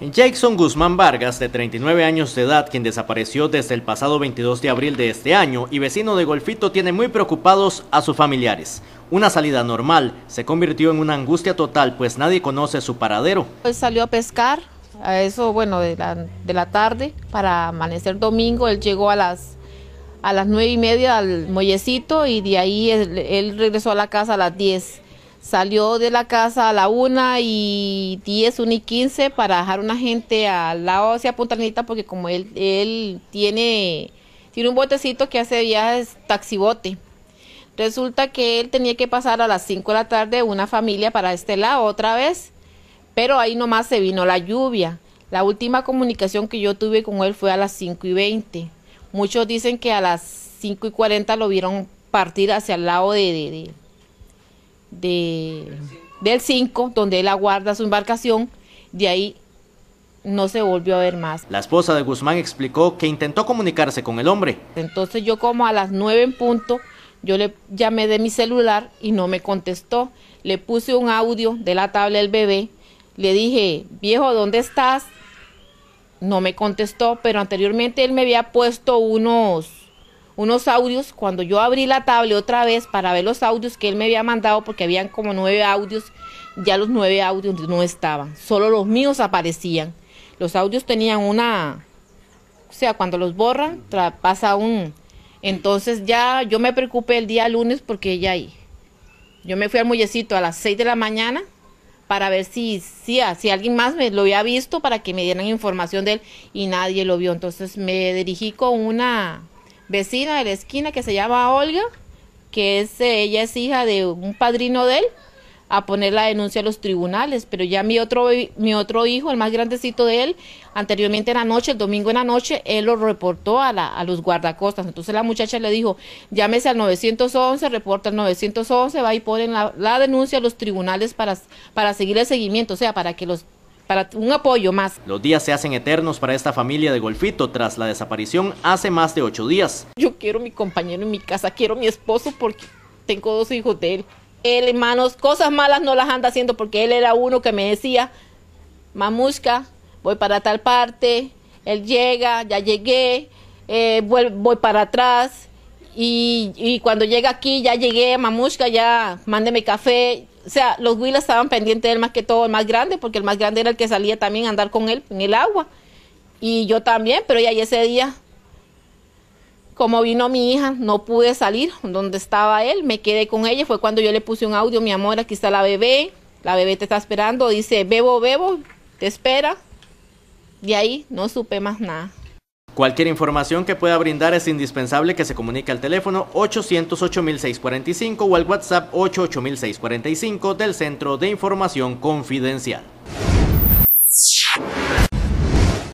Jackson Guzmán Vargas, de 39 años de edad, quien desapareció desde el pasado 22 de abril de este año y vecino de Golfito, tiene muy preocupados a sus familiares. Una salida normal se convirtió en una angustia total, pues nadie conoce su paradero. Él salió a pescar, a eso, bueno, de la, tarde, para amanecer domingo. Él llegó a las a las nueve y media al muellecito y de ahí él, él regresó a la casa a las 10. Salió de la casa a la 1 y 10, 1 y 15 para dejar una gente al lado hacia Puntanita porque como él, él tiene, tiene un botecito que hace viajes taxibote. Resulta que él tenía que pasar a las 5 de la tarde una familia para este lado otra vez, pero ahí nomás se vino la lluvia. La última comunicación que yo tuve con él fue a las 5 y 20. Muchos dicen que a las 5 y 40 lo vieron partir hacia el lado de de, del 5, donde él aguarda su embarcación, de ahí no se volvió a ver más. La esposa de Guzmán explicó que intentó comunicarse con el hombre. Entonces yo como a las 9 en punto, yo le llamé de mi celular y no me contestó. Le puse un audio de la tabla del bebé, le dije, viejo, ¿dónde estás? No me contestó, pero anteriormente él me había puesto unos unos audios. Cuando yo abrí la tablet otra vez para ver los audios que él me había mandado, porque habían como nueve audios, ya los nueve audios no estaban, solo los míos aparecían. Los audios tenían una, o sea, cuando los borran, pasa un... Entonces ya yo me preocupé el día lunes porque ya ahí. Yo me fui al muellecito a las seis de la mañana para ver si, si, ah, si alguien más me lo había visto para que me dieran información de él y nadie lo vio. Entonces me dirigí con una vecina de la esquina que se llama Olga, que es, eh, ella es hija de un padrino de él, a poner la denuncia a los tribunales, pero ya mi otro, mi otro hijo, el más grandecito de él, anteriormente en la noche, el domingo en la noche, él lo reportó a, la, a los guardacostas. Entonces la muchacha le dijo, llámese al 911, reporta al 911, va y ponen la, la denuncia a los tribunales para, para seguir el seguimiento, o sea, para que los para un apoyo más. Los días se hacen eternos para esta familia de Golfito tras la desaparición hace más de ocho días. Yo quiero mi compañero en mi casa, quiero mi esposo porque tengo dos hijos de él. Él, hermanos, cosas malas no las anda haciendo porque él era uno que me decía, mamusca, voy para tal parte, él llega, ya llegué, eh, voy para atrás y, cuando llega aquí, ya llegué, mamushka, ya mándeme café. O sea, los huilas estaban pendientes de él más que todo, el más grande, porque el más grande era el que salía también a andar con él en el agua. Y yo también, pero ya ese día, como vino mi hija, no pude salir donde estaba él, me quedé con ella. Fue cuando yo le puse un audio, mi amor, aquí está la bebé, la bebé te está esperando. Dice, bebo, bebo, te espera. Y ahí no supe más nada. Cualquier información que pueda brindar es indispensable que se comunique al teléfono 808-645 o al WhatsApp 88645 del Centro de Información Confidencial.